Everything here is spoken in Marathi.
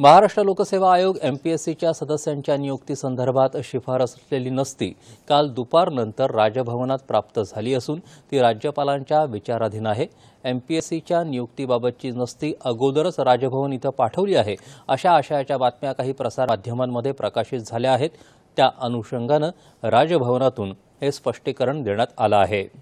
महाराष्ट्र लोकसेवा आयोग एमपीएससीच्या सदस्यांच्या नियुक्तीसंदर्भात शिफारस असलेली नसती काल दुपारनंतर राजभवनात प्राप्त झाली असून ती राज्यपालांच्या विचाराधीन आहे एमपीएससीच्या नियुक्तीबाबतची नसती अगोदरच राजभवन इथं पाठवली आहे अशा आशयाच्या बातम्या काही प्रसारमाध्यमांमध्ये प्रकाशित झाल्या आहेत त्या अनुषंगानं राजभवनातून हे स्पष्टीकरण देण्यात आलं आहे